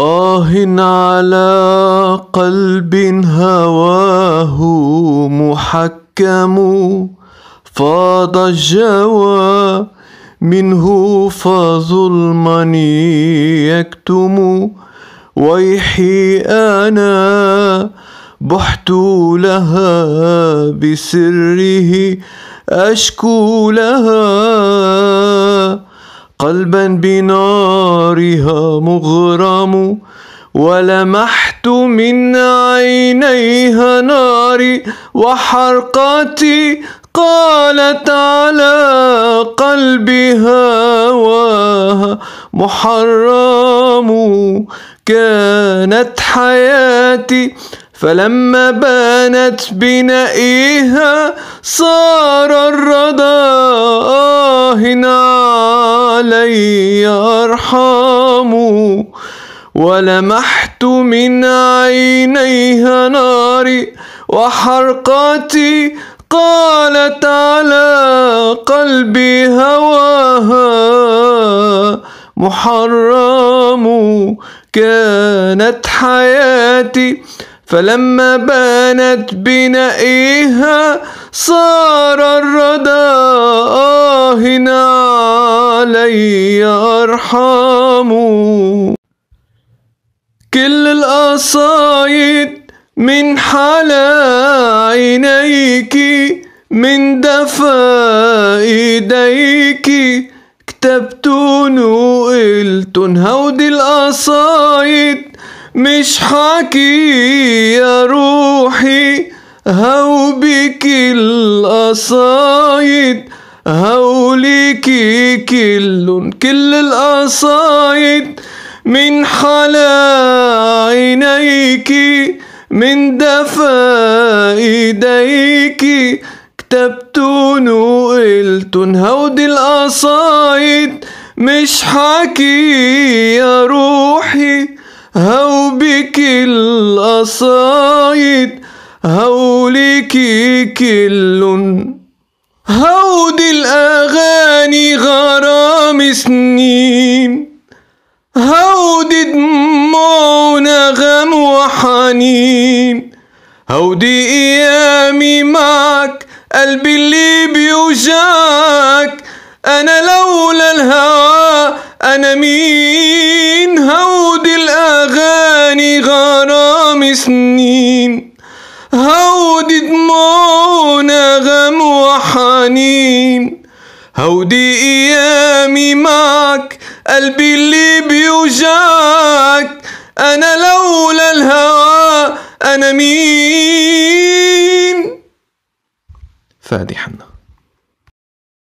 آه على قلب هواه محكم فاض الجوى منه فظلما يكتم ويحي أنا بحت لها بسره أشكو لها قلبا بنارها مغرم ولمحت من عينيها ناري وحرقتي قالت على قلبها هواها محرم كانت حياتي فلما بانت بنائها صار الردى هنا علي ارحامه ولمحت من عينيها ناري وحرقتي قالت على قلبي هواها محرم كانت حياتي فلما بانت بنائها صار الردى هنا علي أرحام كل الأصايد من حلا عينيك من دفا إيديك كتبتون وقلتن هودي الأصايد مش حكي يا روحي هو بك القصايد ليكي كل كل القصايد من حلا عينيكي من دفا ايديكي كتبتون وقلتن هودي القصايد مش حكي يا روحي بك الأصايد لك كل دي الأغاني غرام سنين دي دموعنا غم وحنين دي أيامي معك قلبي اللي بيوجعك أنا لولا الهوى أنا مين سنين هودي دموع غم وحنين هودي ايامي معك قلبي اللي بيوجعك انا لولا الهوى انا مين فادي حنا